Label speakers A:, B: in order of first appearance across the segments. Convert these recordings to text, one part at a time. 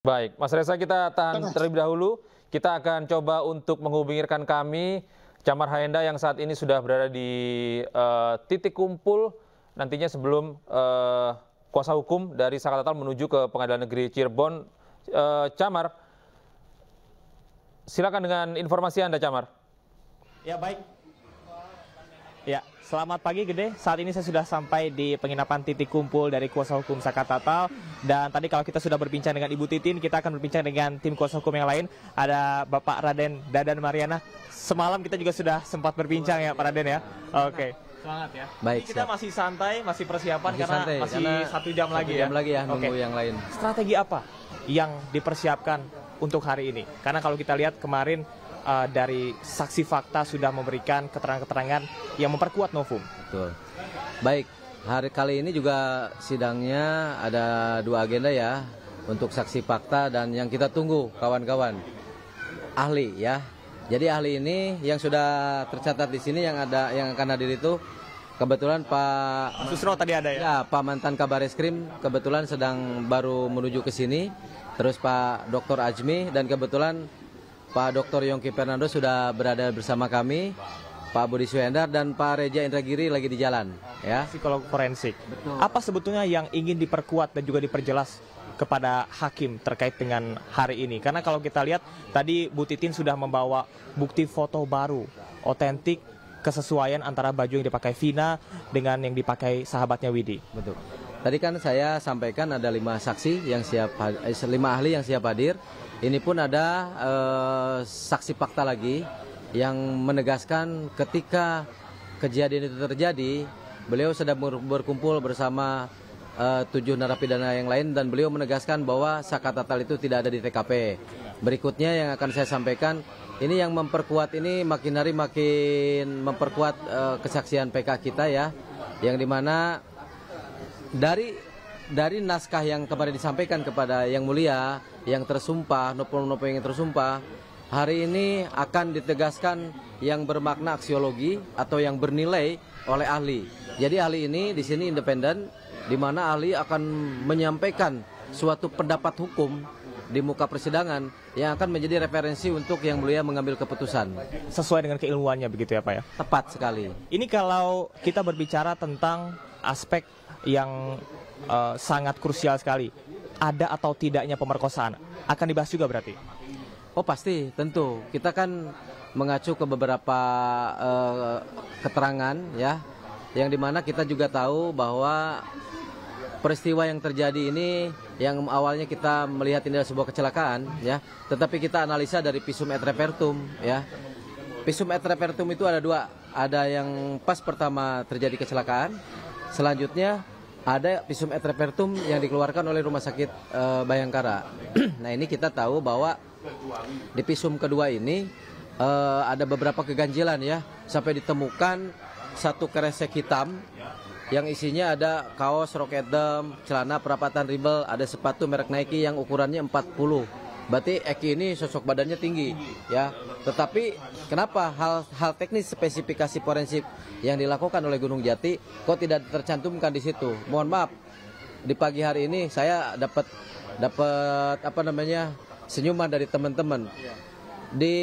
A: Baik, Mas Reza kita tahan terlebih dahulu. Kita akan coba untuk menghubungkan kami Camar Hayenda yang saat ini sudah berada di uh, titik kumpul nantinya sebelum uh, kuasa hukum dari Tatal menuju ke Pengadilan Negeri Cirebon. Uh, Camar, silakan dengan informasi Anda, Camar. Ya, baik. Ya, selamat pagi Gede. Saat ini saya sudah sampai di penginapan titik kumpul dari kuasa hukum Saka Tatal. Dan tadi kalau kita sudah berbincang dengan Ibu Titin, kita akan berbincang dengan tim kuasa hukum yang lain. Ada Bapak Raden Dadan Mariana. Semalam kita juga sudah sempat berbincang ya Pak Raden ya. Oke. Okay. Semangat ya. Baik. kita masih santai, masih persiapan masih karena santai, masih karena satu jam satu lagi jam ya. lagi ya nunggu okay. yang lain. Strategi apa yang dipersiapkan untuk hari ini? Karena kalau kita lihat kemarin uh, dari saksi
B: fakta sudah memberikan keterangan-keterangan yang memperkuat Novum. Betul. Baik, hari kali ini juga sidangnya ada dua agenda ya untuk saksi fakta dan yang kita tunggu kawan-kawan ahli ya. Jadi ahli ini yang sudah tercatat di sini yang ada yang akan hadir itu kebetulan Pak Susro tadi ada ya. Ya, Pak mantan Kabar Eskrim kebetulan sedang baru menuju ke sini. Terus Pak Dr. Ajmi dan kebetulan Pak Dr. Yongki Fernando sudah berada bersama kami. Pak Budi Suendar dan Pak Reja Indragiri lagi di jalan ya psikolog forensik.
A: Betul. Apa sebetulnya yang ingin diperkuat dan juga diperjelas kepada hakim terkait dengan hari ini? Karena kalau kita lihat tadi Bu Titin sudah membawa bukti foto baru, otentik kesesuaian antara baju yang dipakai Vina dengan yang dipakai sahabatnya
B: Widi. Betul. Tadi kan saya sampaikan ada lima saksi yang siap lima ahli yang siap hadir ini pun ada eh, saksi fakta lagi yang menegaskan ketika kejadian itu terjadi, beliau sedang berkumpul bersama eh, tujuh narapidana yang lain dan beliau menegaskan bahwa Saka Tatal itu tidak ada di TKP. Berikutnya yang akan saya sampaikan, ini yang memperkuat ini makin hari makin memperkuat eh, kesaksian PK kita ya, yang dimana dari dari naskah yang kemarin disampaikan kepada Yang Mulia yang tersumpah, nopo-nopo yang tersumpah, hari ini akan ditegaskan yang bermakna aksiologi atau yang bernilai oleh ahli. Jadi ahli ini di sini independen, di mana ahli akan menyampaikan suatu pendapat hukum di muka persidangan yang akan menjadi referensi untuk yang mulia mengambil keputusan. Sesuai dengan
A: keilmuannya begitu ya Pak ya? Tepat sekali. Ini kalau kita berbicara tentang aspek yang uh, sangat krusial sekali. Ada atau tidaknya pemerkosaan
B: akan dibahas juga berarti. Oh pasti, tentu. Kita kan mengacu ke beberapa uh, keterangan ya, yang dimana kita juga tahu bahwa peristiwa yang terjadi ini yang awalnya kita melihat ini adalah sebuah kecelakaan ya tetapi kita analisa dari pisum et repertum ya pisum et repertum itu ada dua ada yang pas pertama terjadi kecelakaan Selanjutnya ada visum et repertum yang dikeluarkan oleh Rumah Sakit e, Bayangkara. nah ini kita tahu bahwa di visum kedua ini e, ada beberapa keganjilan ya sampai ditemukan satu keresek hitam yang isinya ada kaos roket dam, celana perapatan ribel, ada sepatu merek Nike yang ukurannya 40 Berarti Eki ini sosok badannya tinggi, ya. Tetapi kenapa hal hal teknis spesifikasi forensik yang dilakukan oleh Gunung Jati kok tidak tercantumkan di situ? Mohon maaf. Di pagi hari ini saya dapat dapat apa namanya? senyuman dari teman-teman. Di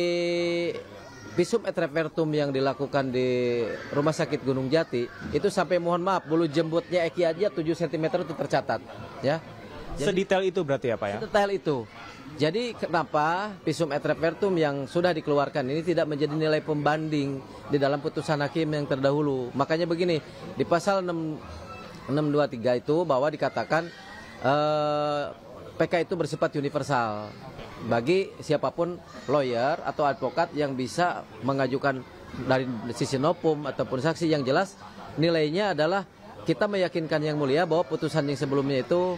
B: visum et repertum yang dilakukan di Rumah Sakit Gunung Jati itu sampai mohon maaf bulu jembutnya Eki aja 7 cm itu tercatat, ya. Jadi, Sedetail itu berarti apa ya, ya? Sedetail itu. Jadi kenapa Visum et repertum yang sudah dikeluarkan ini tidak menjadi nilai pembanding di dalam putusan hakim yang terdahulu? Makanya begini, di pasal 6, 623 itu bahwa dikatakan eh, PK itu bersifat universal bagi siapapun lawyer atau advokat yang bisa mengajukan dari sisi nopum ataupun saksi yang jelas nilainya adalah kita meyakinkan yang mulia bahwa putusan yang sebelumnya itu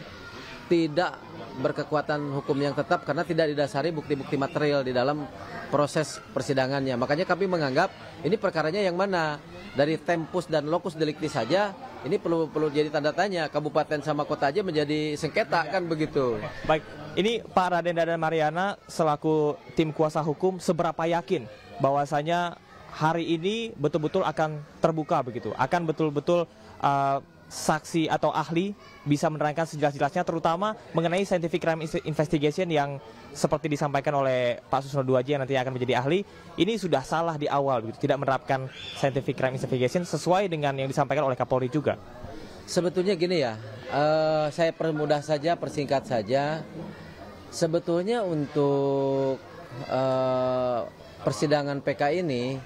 B: tidak berkekuatan hukum yang tetap karena tidak didasari bukti-bukti material di dalam proses persidangannya. Makanya kami menganggap ini perkaranya yang mana dari tempus dan lokus delikti saja ini perlu perlu jadi tanda tanya kabupaten sama kota aja menjadi sengketa iya. kan begitu. Baik, ini Pak
A: Raden dan Mariana selaku tim kuasa hukum seberapa yakin bahwasanya hari ini betul-betul akan terbuka begitu, akan betul-betul uh, saksi atau ahli bisa menerangkan sejelas-jelasnya terutama mengenai scientific crime investigation yang seperti disampaikan oleh Pak Susno Duaji yang nanti akan menjadi ahli ini sudah salah di awal gitu tidak menerapkan scientific crime investigation sesuai dengan yang disampaikan oleh Kapolri juga.
B: Sebetulnya gini ya, uh, saya permudah saja, persingkat saja. Sebetulnya untuk uh, persidangan PK ini,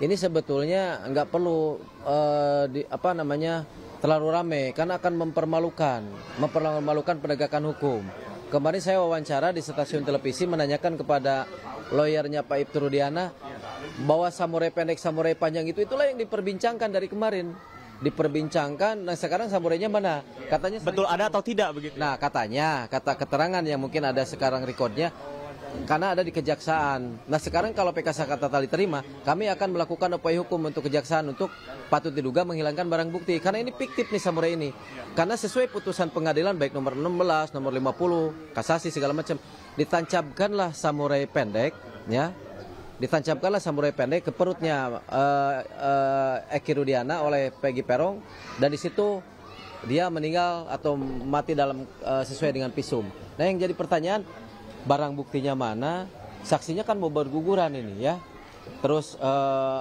B: ini sebetulnya nggak perlu uh, di, apa namanya terlalu rame karena akan mempermalukan, mempermalukan penegakan hukum. Kemarin saya wawancara di stasiun televisi menanyakan kepada lawyernya Pak Ibtu Rudiana bahwa samurai pendek samurai panjang itu itulah yang diperbincangkan dari kemarin diperbincangkan. Nah sekarang samurainya mana? Katanya betul ada atau tidak begitu? Nah katanya kata keterangan yang mungkin ada sekarang rekodnya karena ada di kejaksaan. Nah sekarang kalau PK Saka Tata terima, kami akan melakukan upaya hukum untuk kejaksaan untuk patut diduga menghilangkan barang bukti. Karena ini fiktif nih samurai ini. Karena sesuai putusan pengadilan baik nomor 16, nomor 50, kasasi segala macam, ditancapkanlah samurai pendek, ya, ditancapkanlah samurai pendek ke perutnya uh, uh, Eki Rudiana oleh Peggy Perong dan di situ dia meninggal atau mati dalam uh, sesuai dengan pisum. Nah yang jadi pertanyaan barang buktinya mana, saksinya kan mau berguguran ini ya. Terus eh,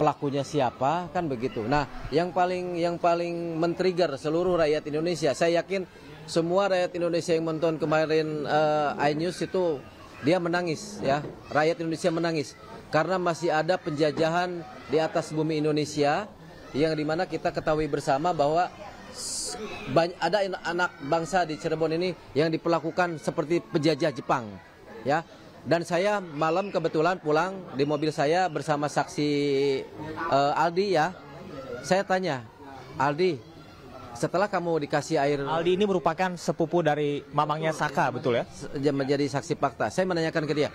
B: pelakunya siapa kan begitu. Nah, yang paling yang paling men-trigger seluruh rakyat Indonesia. Saya yakin semua rakyat Indonesia yang menonton kemarin uh, iNews itu dia menangis ya. Rakyat Indonesia menangis karena masih ada penjajahan di atas bumi Indonesia yang dimana kita ketahui bersama bahwa ada anak bangsa di Cirebon ini yang diperlakukan seperti pejajah Jepang ya dan saya malam kebetulan pulang di mobil saya bersama saksi uh, Aldi ya saya tanya Aldi setelah kamu dikasih air Aldi ini merupakan sepupu dari mamangnya Saka betul ya menjadi saksi fakta saya menanyakan ke dia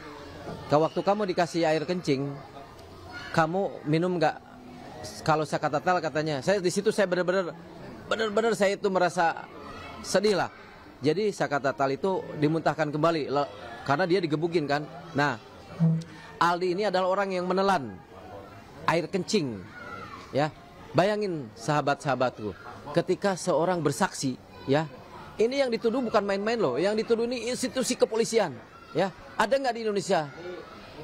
B: waktu kamu dikasih air kencing kamu minum nggak kalau saya kata tel katanya saya di situ saya benar-benar benar-benar saya itu merasa sedih lah. Jadi Sakata Tal itu dimuntahkan kembali karena dia digebukin kan. Nah, Aldi ini adalah orang yang menelan air kencing. Ya, bayangin sahabat-sahabatku ketika seorang bersaksi ya ini yang dituduh bukan main-main loh yang dituduh ini institusi kepolisian ya ada nggak di Indonesia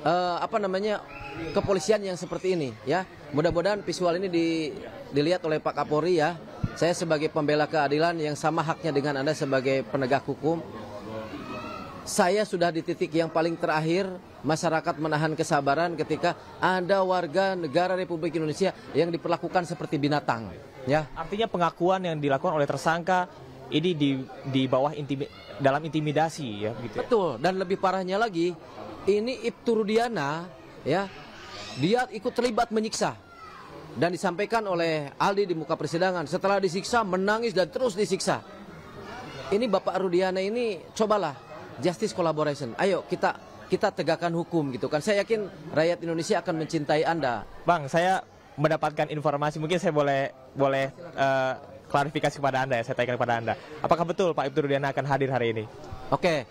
B: uh, apa namanya kepolisian yang seperti ini ya mudah-mudahan visual ini di, dilihat oleh Pak Kapolri ya saya sebagai pembela keadilan yang sama haknya dengan Anda sebagai penegak hukum, saya sudah di titik yang paling terakhir masyarakat menahan kesabaran ketika ada warga negara Republik Indonesia yang diperlakukan seperti binatang
A: ya artinya pengakuan yang dilakukan oleh tersangka ini di di bawah intimi, dalam intimidasi ya gitu ya.
B: betul dan lebih parahnya lagi ini Ibturudiana ya dia ikut terlibat menyiksa dan disampaikan oleh Aldi di muka persidangan setelah disiksa menangis dan terus disiksa. Ini Bapak Rudiana ini cobalah justice collaboration. Ayo kita kita tegakkan hukum gitu kan. Saya yakin rakyat Indonesia akan mencintai Anda. Bang, saya mendapatkan informasi mungkin saya boleh boleh uh, klarifikasi kepada Anda ya, saya
A: tanyakan kepada Anda. Apakah betul Pak Ibtu Rudiana akan hadir hari ini?
B: Oke.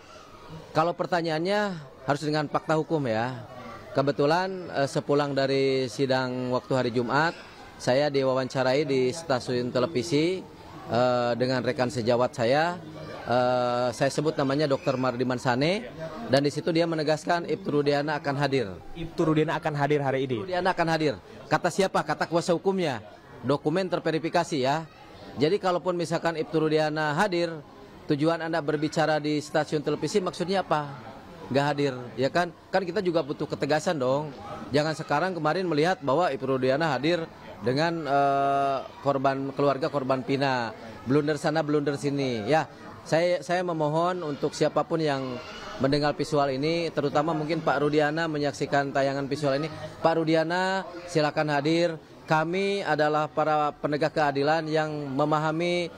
B: Kalau pertanyaannya harus dengan fakta hukum ya. Kebetulan eh, sepulang dari sidang waktu hari Jumat, saya diwawancarai di stasiun televisi eh, dengan rekan sejawat saya. Eh, saya sebut namanya Dr. Mardiman Sane dan di situ dia menegaskan Ibtu Rudiana akan hadir. Ibtu Rudiana akan hadir hari ini. Rudiana akan hadir. Kata siapa? Kata kuasa hukumnya. Dokumen terverifikasi ya. Jadi kalaupun misalkan Ibtu Rudiana hadir, tujuan Anda berbicara di stasiun televisi maksudnya apa? nggak hadir ya kan kan kita juga butuh ketegasan dong jangan sekarang kemarin melihat bahwa Ibu Rudiana hadir dengan uh, korban keluarga korban Pina blunder sana blunder sini ya saya saya memohon untuk siapapun yang mendengar visual ini terutama mungkin Pak Rudiana menyaksikan tayangan visual ini Pak Rudiana silakan hadir kami adalah para penegak keadilan yang memahami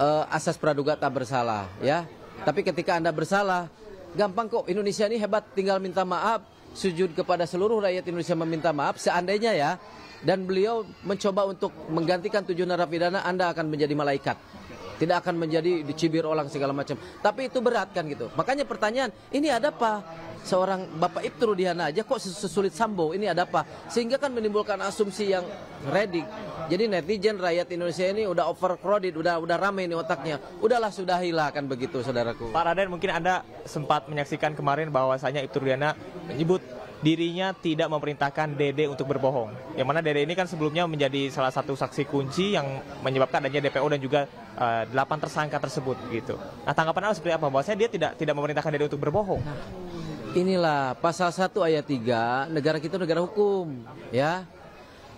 B: uh, asas praduga tak bersalah ya tapi ketika Anda bersalah Gampang kok, Indonesia ini hebat, tinggal minta maaf, sujud kepada seluruh rakyat Indonesia meminta maaf, seandainya ya, dan beliau mencoba untuk menggantikan tujuh narapidana, Anda akan menjadi malaikat. Tidak akan menjadi dicibir orang segala macam. Tapi itu berat kan gitu. Makanya pertanyaan, ini ada apa? seorang Bapak Ibtu Rudiana aja kok sesulit Sambo ini ada apa sehingga kan menimbulkan asumsi yang ready jadi netizen rakyat Indonesia ini udah overcrowded udah udah rame ini otaknya udahlah sudah hilah kan begitu saudaraku Pak Raden mungkin
A: Anda sempat menyaksikan kemarin bahwasanya Ibtu Rudiana menyebut dirinya tidak memerintahkan Dede untuk berbohong. Yang mana Dede ini kan sebelumnya menjadi salah satu saksi kunci yang menyebabkan adanya DPO dan juga uh, tersangka tersebut gitu. Nah, tanggapan Anda seperti apa? Bahwasanya dia tidak tidak
B: memerintahkan Dede untuk berbohong. Nah, Inilah pasal 1 ayat 3, negara kita negara hukum, ya.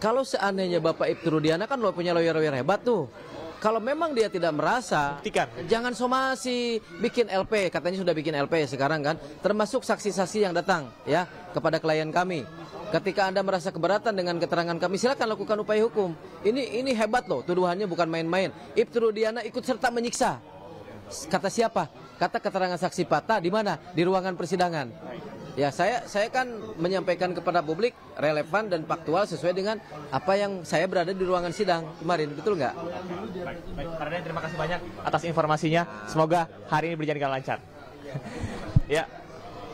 B: Kalau seandainya Bapak Ibtu Rudiana kan lo punya lawyer-lawyer hebat tuh. Kalau memang dia tidak merasa, Buktikan. jangan somasi, bikin LP, katanya sudah bikin LP sekarang kan, termasuk saksi-saksi yang datang ya kepada klien kami. Ketika Anda merasa keberatan dengan keterangan kami, silakan lakukan upaya hukum. Ini ini hebat loh, tuduhannya bukan main-main. Ibtu Rudiana ikut serta menyiksa. Kata siapa? kata keterangan saksi patah di mana? Di ruangan persidangan. Ya, saya saya kan menyampaikan kepada publik relevan dan faktual sesuai dengan apa yang saya berada di ruangan sidang kemarin, betul nggak?
A: Baik, baik. terima kasih banyak
B: atas informasinya. Semoga hari ini berjalan lancar.
A: ya.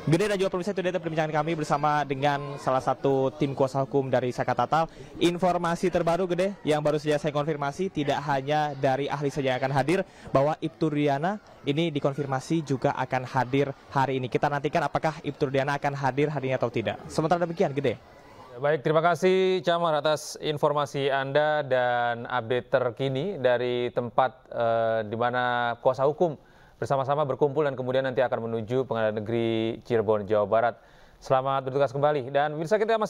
A: Gede dan juga pemirsa itu dia perbincangan kami bersama dengan salah satu tim kuasa hukum dari Saka Tatal. Informasi terbaru Gede yang baru saja saya konfirmasi tidak hanya dari ahli saja yang akan hadir bahwa Ibtu Riana ini dikonfirmasi juga akan hadir hari ini. Kita nantikan apakah Ibtu Riana akan hadir hari ini atau tidak. Sementara demikian Gede. Ya, baik, terima kasih Camar atas informasi Anda dan update terkini dari tempat eh, di mana kuasa hukum bersama-sama berkumpul dan kemudian nanti akan menuju pengadilan negeri Cirebon, Jawa Barat. Selamat bertugas kembali dan bisa kita masih